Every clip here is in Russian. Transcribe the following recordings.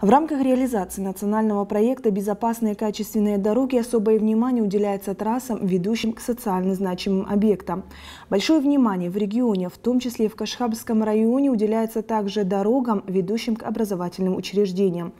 В рамках реализации национального проекта «Безопасные качественные дороги» особое внимание уделяется трассам, ведущим к социально значимым объектам. Большое внимание в регионе, в том числе и в Кашхабском районе, уделяется также дорогам, ведущим к образовательным учреждениям.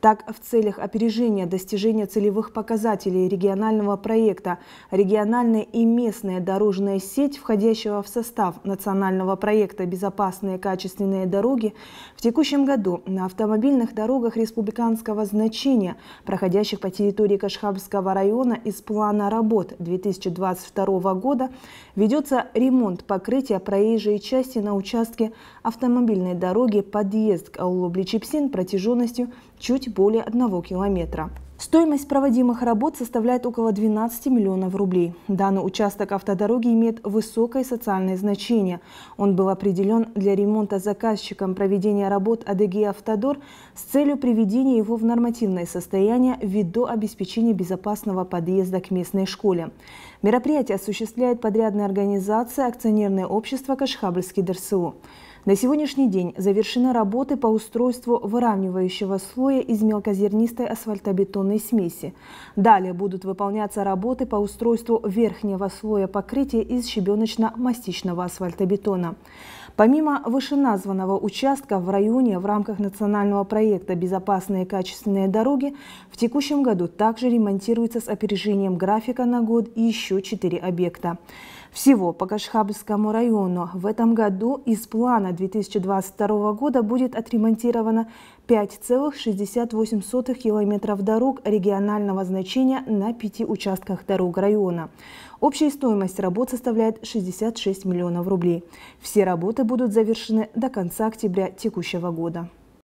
Так, в целях опережения достижения целевых показателей регионального проекта региональная и местная дорожная сеть, входящего в состав национального проекта «Безопасные качественные дороги», в текущем году на автомобильных дорогах дорогах республиканского значения, проходящих по территории Кашхабского района из плана работ 2022 года, ведется ремонт покрытия проезжей части на участке автомобильной дороги подъезд к Аулу-Бличепсин протяженностью чуть более 1 километра. Стоимость проводимых работ составляет около 12 миллионов рублей. Данный участок автодороги имеет высокое социальное значение. Он был определен для ремонта заказчиком проведения работ АДГ «Автодор» с целью приведения его в нормативное состояние ввиду обеспечения безопасного подъезда к местной школе. Мероприятие осуществляет подрядная организация акционерное общество «Кашхабльский ДРСУ». На сегодняшний день завершены работы по устройству выравнивающего слоя из мелкозернистой асфальтобетонной водной смеси. Далее будут выполняться работы по устройству верхнего слоя покрытия из щебеночно-мастичного асфальтобетона. Помимо вышеназванного участка в районе в рамках национального проекта «Безопасные и качественные дороги» в текущем году также ремонтируется с опережением графика на год еще четыре объекта. Всего по Кашхабскому району в этом году из плана 2022 года будет отремонтировано 5,68 километров дорог регионального значения на пяти участках дорог района. Общая стоимость работ составляет 66 миллионов рублей. Все работы будут завершены до конца октября текущего года.